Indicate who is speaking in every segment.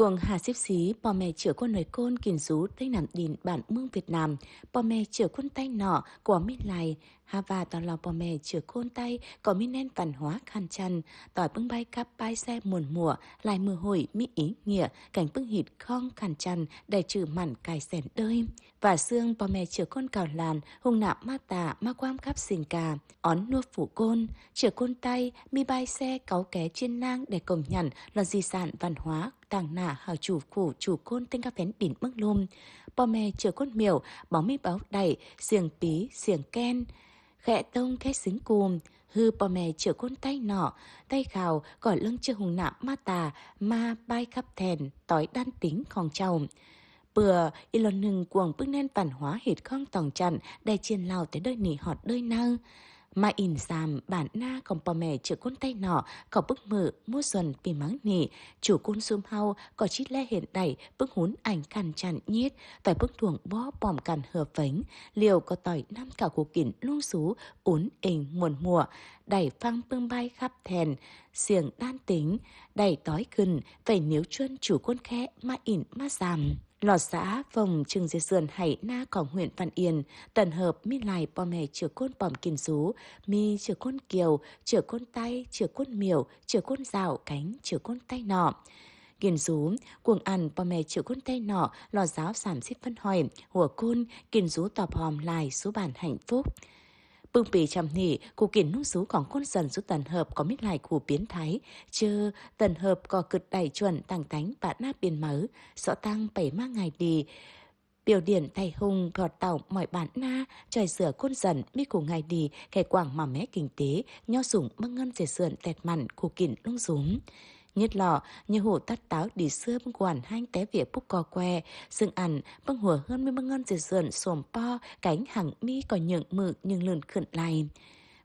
Speaker 1: Cuồng hà xíp xí, bò mẹ chữa quân nơi côn kìn rú tây nằm đìn bản mương Việt Nam, bò mẹ chữa quân tay nọ của miền lại, và toàn lò bò mè chữa côn tay, có mi nen văn hóa khăn chăn, tỏi bưng bay cắp bay xe muồn mùa, lại mưa hồi mi ý nghĩa, cảnh bưng hịt khong khăn chăn, để trừ mặn cài sẻn đơi. Và xương bò mè chữa côn cào làn, hùng nạm ma tà, ma quam khắp xình cà, ón nuốt phủ côn, chữa côn tay, mi bay xe cáu ké chiên nang để cổng nhận là di sản văn hóa tàng nả hào chủ phủ chủ côn tên ca phén đỉnh mưng lùm. Bò mè chữa côn miểu, bóng mi báo đẩy, xiềng pí, xiềng ken. Ghẹ tông thế xính cùm, hư bò mè chở con tay nọ, tay khào gỏ lưng chưa hùng nạm ma tà, ma bay khắp thèn, tối đan tính khong trầu Bừa, y lòn nừng cuồng bước nên phản hóa hịt khong tòng chặn, đại chiên lào tới đời nỉ họt đời năng mà in giam bản na còn bò mè chữa con tay nọ có bức mự mua dần vì mắng nỉ chủ côn xung hau có chít le hiện đẩy bức hún ảnh cằn chặn nhiết tại bức thuồng bó bòm cằn hợp vánh liều có tỏi năm cả cuộc kiện lung xú ốn ình muộn mùa đẩy phăng bưng bay khắp thèn xiềng đan tính đẩy tói gần phải nếu chân chủ côn khẽ mà in mà giảm Lọt xã vòng trường dưới sườn hải na cỏ huyện Văn Yên, tần hợp mi lại bom này chữa côn bòm kim rú, mi chữa côn kiều, chữa côn tay, chữa côn miểu, chữa côn rào cánh, chữa côn tay nọ. Kiên rú, cuồng ăn bò mè chịu côn tay nọ, lò giáo sản xếp phân hỏi, hùa côn, kiên rú tọp hòm lại số bản hạnh phúc bì còn dần tần hợp có mít lại của biến thái tần hợp có cực đẩy chuẩn tàng tánh bạn na biên mớ rõ tăng bảy ma ngày đi biểu điển thầy hùng thọt tàu mọi bản na trời sửa côn dần mi của ngày đi kẻ quảng mà mé kinh tế nho sủng băng ngân dệt sườn tẹt mặn của kỉn lung súng Nhất lọ, như hủ tắt táo đi sơm quản hanh té vỉa búc co que, sương ảnh, băng hùa hơn mươi băng ngon diệt dườn xồm po, cánh hàng mi còn nhượng mự nhưng lượn khẩn lành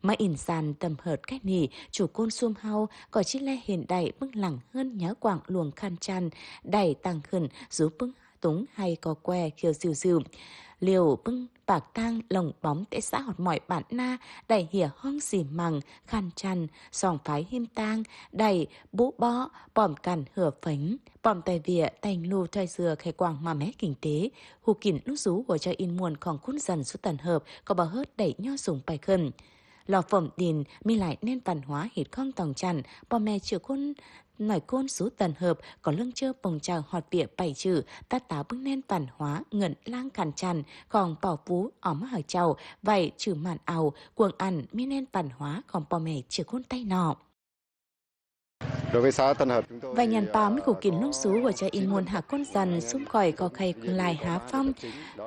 Speaker 1: mà in sàn tầm hợt cách nỉ chủ côn xuông hao có chiếc le hiền đại bưng lẳng hơn nhớ quảng luồng khăn chăn đầy tàng khẩn rú bưng túng hay có que khiêu siêu siêu. Liều bưng bạc tang lồng bóng tệ xã hột mỏi bản na, đầy hỉa hong xỉ mằng, khăn chăn, sòng phái him tang, đầy bú bó, bòm cằn hửa phánh, bòm tài vỉa tành lù trai dừa khai quang mà mé kinh tế. Hù kín lúc rú của cho in muôn còn khuôn dần suốt tần hợp, có bà hớt đẩy nho dùng bài khẩn lò phẩm tiền mi lại nên văn hóa hít không tòng chăn bò mẹ chữa con nổi côn số tần hợp có lưng chơ bồng trào hoạt vỉa bảy chữ ta táo bưng nên văn hóa ngẩn lang càn tràn còn bỏ phú óm hở chào vậy trừ mạn ảo cuồng ăn mi nên văn hóa còn bò mẹ chữa con tay nọ Đối với xã Tân Hợp chúng tôi Và nhàn tám của kín lúc xú của cha in muôn hạ con dần xung khỏi có khay lại há phong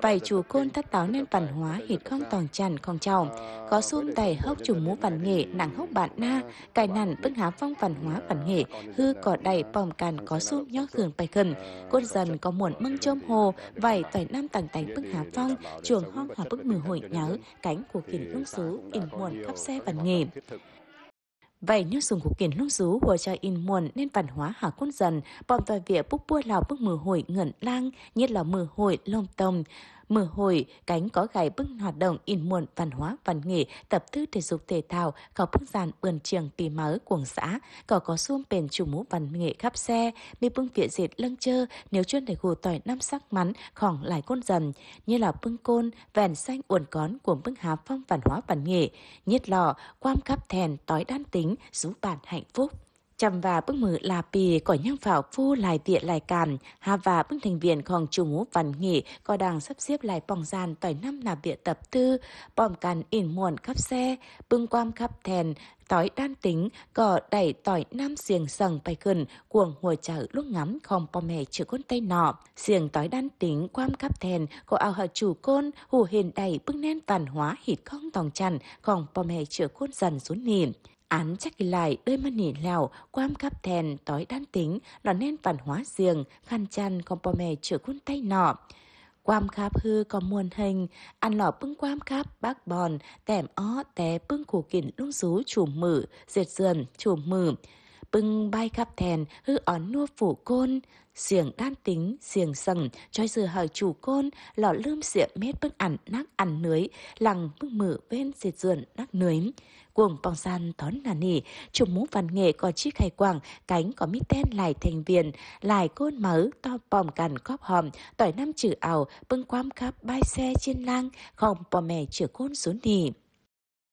Speaker 1: vài chủ côn tát táo nên văn hóa hít không toàn tràn không trào, có xung tài hốc chủ mũ văn nghệ nặng hốc bạn na cài nằn bức há phong văn hóa văn nghệ hư cỏ đầy bòm càn có xung nhó cường bài khẩn côn dần có muộn mưng chôm hồ vài tài nam tàng tánh bức há phong chuồng hoang hòa bức mười hội nhớ cánh của kín lông xú in muộn khắp xe văn nghệ Vậy nước dùng của kiển lúc rú của cho in muộn nên văn hóa hạ quân dần, bọn tòa vỉa búc bua lào bức mưa hội ngẩn lang, nhất là mưa hội lông tông. Mở hội, cánh có gái bưng hoạt động in muộn văn hóa văn nghệ, tập thư thể dục thể thao, có bức giàn bườn trường tì mới cuồng xã, có có xuông bền chủ mũ văn nghệ khắp xe, mê bưng viện diệt lưng chơ, nếu chuyên để gù tỏi năm sắc mắn, khoảng lại côn dần, như là bưng côn, vèn xanh uồn cón của bưng hà phong văn hóa văn nghệ, nhiệt lò, quam khắp thèn, tói đan tính, rú bản hạnh phúc chăm và bức mử là pì có nhang phảo phu lại tiện lại càn hà và bức thành viên ของ chủ ngũ văn nghỉ có đang sắp xếp lại bóng gian tỏi năm là bịa tập tư bòm càn in muộn khắp xe bưng quam khắp thèn tỏi đan tính cỏ đẩy tỏi năm xiềng sầng bay gần cuồng hồi chở lúc ngắm không bò mẹ chữ con tay nọ xiềng tỏi đan tính quam khắp thèn có ao hờ chủ côn hù hiền đẩy bức nén văn hóa hít không tòng chằn còn bò mẹ chữ côn dần xuống nỉm Án chắc lại đôi mắt nỉ lèo, quam cắp thèn, tối đan tính, là nên văn hóa riêng, khăn chăn con bò mè chữa quân tay nọ. Quam cắp hư có muôn hình, ăn lọ bưng quam cắp bác bòn, tèm ó té bưng củ kỉnh lung rú chùm mử, diệt dườn chùm mử bưng bay khắp thèn hư ón nua phủ côn xiềng đan tính xiềng sầng choi dừa hỏi chủ côn lọ lươm xiệm mét bưng ẩn nắc ẩn nưới lằng bưng mử bên diệt dườn nắc nưới cuồng bong san thón nà nỉ chủ mũ văn nghệ có chiếc khai quảng cánh có mít tên lại thành viên lại côn mớ to bòm cằn cóp hòm tỏi năm chữ ảo bưng quam khắp bay xe trên lang không bò mẹ chữa côn xuống nỉ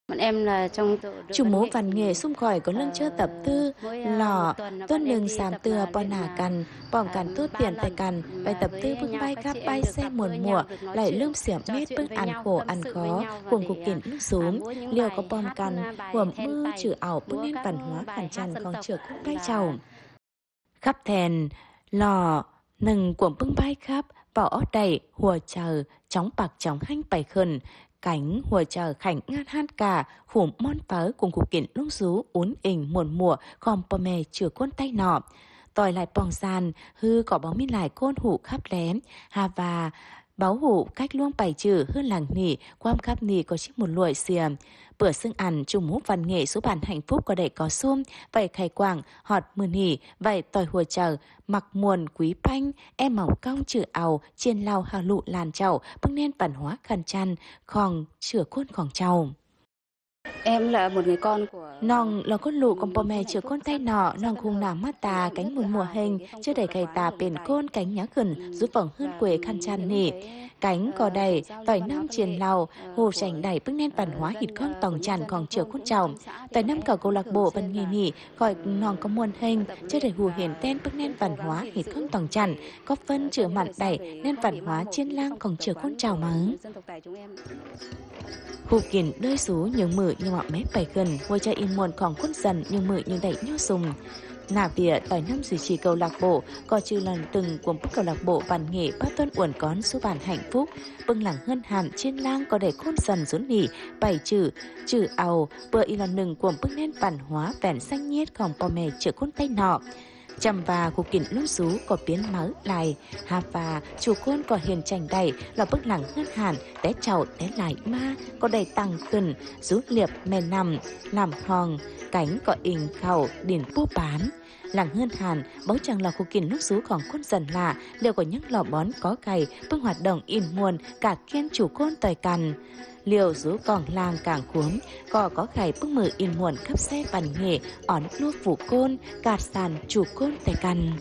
Speaker 1: Bọn em là trong Chủ mố văn nghệ xung khỏi có lưng chơ tập tư, à, lò, tuân lưng xàm tưa à, bò nà à, cằn, bỏng cằn tốt tiền tài cằn, bài tập tư bưng bay gắp bay xe muồn mùa, lại lưng xỉa mít bưng ăn khổ ăn khó, cùng cục kiện lúc xuống, liều có bom cằn, hùm mư chữ ảo bưng nên văn hóa khẳng chăn còn trượt khúc bay chầu. Khắp thèn, lò, nừng cuộm bưng bay khắp, vào ót đầy, hùa chờ, chóng bạc chóng hanh bày khẩn, cánh hùa chờ khảnh ngát hát cả khủng mon phớ cùng khu kiện lúc rú uốn ỉnh muộn mùa khom pò mè chừa con tay nọ tòi lại bong sàn hư cỏ bóng minh lại côn hủ khắp lém hà và Báo hủ cách luông bài trừ hơn làng nỉ, quam khắp nỉ có chiếc một lụi xìa. Bữa xưng ăn trùng múc văn nghệ số bản hạnh phúc có đầy có xôm, vậy khai quảng, họt mưa nỉ, vậy tỏi hùa chờ, mặc muồn quý panh, em mỏng cong chữ ảo, chiên lao hà lụ làn chậu, bưng nên văn hóa khăn chăn, khòng, chửa khuôn khòng chậu. Em là một người con của... Nòng là con lũ con bò mẹ chứa con tay nọ, nòng khung nàng mắt tà, cánh mùn mùa hình, chưa đẩy gầy tà bền côn cánh nhá gần, giúp vòng hương quế khăn tràn nỉ. Cánh cò đầy, tỏi năm triền lào, hồ sảnh đẩy bức nên văn hóa hịt con tòng tràn còn chứa khuôn trọng. Tỏi năm cả câu lạc bộ văn nghỉ nỉ, gọi nòng có muôn hình, chưa đẩy hù hiền tên bức nên văn hóa hịt con tòng tràn, có phân chứa mặn đẩy nên văn hóa chiên lang còn chứa khuôn trào mắng. Hù kiển đôi số những mở mép gần 영화 매 밝은 muộn 인문 광군 dần nhưng mự nhưng đẩy nhau dùng Nà Việt tại năm duy trì câu lạc bộ, có trừ lần từng cuốn bức câu lạc bộ văn nghệ ba tuân uẩn cón số bản hạnh phúc, bưng lẳng ngân hạn trên lang có để khôn dần rốn nỉ, bảy chữ, chữ ào, vừa y lần nừng cuốn bức nên văn hóa vẹn xanh nhiết còn bò mè chữ khôn tay nọ và khu Chamba kukin lusu có biến máu lại, và chủ côn có hiền chành đầy là bức lẳng ngân hẳn té chậu té lại ma, có đầy tăng cần, rú liệp mè nằm, làm hòn, cánh có in khẩu điển bố bán. lẳng Hương hẳn báu chẳng là khu kín nước rú còn khôn dần lạ, liệu có những lò bón có cày, bước hoạt động in muôn, cả kiên chủ côn tòi cằn liều rú còn làng càng cuốn cò có khải bức mở in muộn khắp xe bàn nghệ ón lua phủ côn cạt sàn chủ côn tài cằn